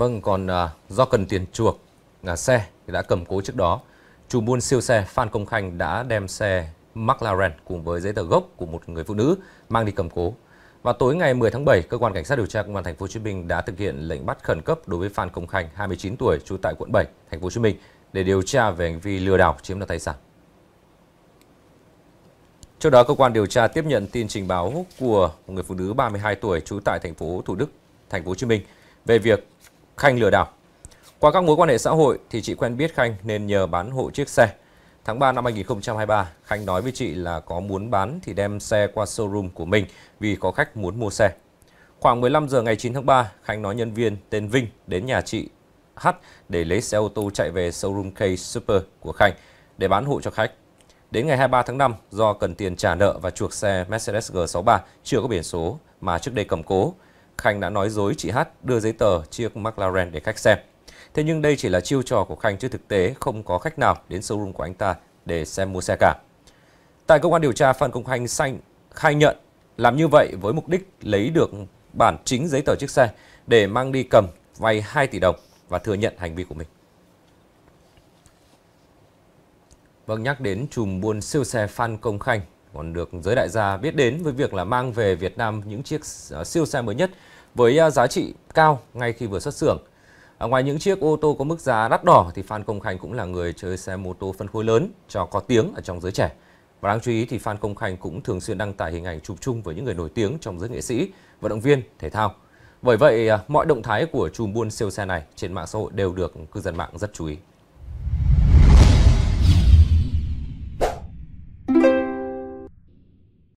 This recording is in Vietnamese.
Vâng, còn à, do cần tiền chuộc à, xe thì đã cầm cố trước đó, chủ buôn siêu xe Phan Công Khanh đã đem xe McLaren cùng với giấy tờ gốc của một người phụ nữ mang đi cầm cố. Và tối ngày 10 tháng 7, cơ quan cảnh sát điều tra công an thành phố Hồ Chí Minh đã thực hiện lệnh bắt khẩn cấp đối với Phan Công Khanh, 29 tuổi, trú tại quận 7, thành phố Hồ Chí Minh để điều tra về hành vi lừa đảo chiếm đoạt tài sản. Trước đó, cơ quan điều tra tiếp nhận tin trình báo của một người phụ nữ 32 tuổi trú tại thành phố Thủ Đức, thành phố Hồ Chí Minh về việc Khanh lừa đảo. Qua các mối quan hệ xã hội thì chị quen biết Khanh nên nhờ bán hộ chiếc xe. Tháng 3 năm 2023, Khanh nói với chị là có muốn bán thì đem xe qua showroom của mình vì có khách muốn mua xe. Khoảng 15 giờ ngày 9 tháng 3, Khanh nói nhân viên tên Vinh đến nhà chị H để lấy xe ô tô chạy về showroom K Super của Khanh để bán hộ cho khách. Đến ngày 23 tháng 5, do cần tiền trả nợ và chuộc xe Mercedes G63 chưa có biển số mà trước đây cầm cố, Khanh đã nói dối chị Hát đưa giấy tờ chiếc McLaren để khách xem. Thế nhưng đây chỉ là chiêu trò của Khanh chứ thực tế không có khách nào đến showroom của anh ta để xem mua xe cả. Tại cơ quan điều tra, Phan Công Khanh xanh khai nhận làm như vậy với mục đích lấy được bản chính giấy tờ chiếc xe để mang đi cầm vay 2 tỷ đồng và thừa nhận hành vi của mình. Vâng, nhắc đến chùm buôn siêu xe Phan Công Khanh còn được giới đại gia biết đến với việc là mang về Việt Nam những chiếc à, siêu xe mới nhất với à, giá trị cao ngay khi vừa xuất xưởng. À, ngoài những chiếc ô tô có mức giá đắt đỏ thì Phan Công Khanh cũng là người chơi xe mô tô phân khối lớn cho có tiếng ở trong giới trẻ. Và đáng chú ý thì Phan Công Khanh cũng thường xuyên đăng tải hình ảnh chụp chung với những người nổi tiếng trong giới nghệ sĩ, vận động viên, thể thao. Bởi vậy, à, mọi động thái của chùm buôn siêu xe này trên mạng xã hội đều được cư dân mạng rất chú ý.